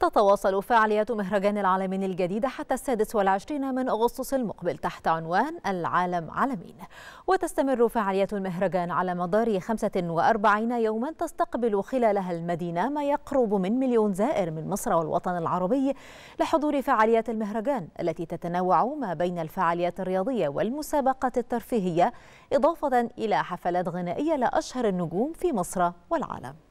تتواصل فعاليات مهرجان العالمين الجديد حتى السادس والعشرين من أغسطس المقبل تحت عنوان العالم عالمين وتستمر فعاليات المهرجان على مدار 45 يوما تستقبل خلالها المدينة ما يقرب من مليون زائر من مصر والوطن العربي لحضور فعاليات المهرجان التي تتنوع ما بين الفعاليات الرياضية والمسابقات الترفيهية إضافة إلى حفلات غنائية لأشهر النجوم في مصر والعالم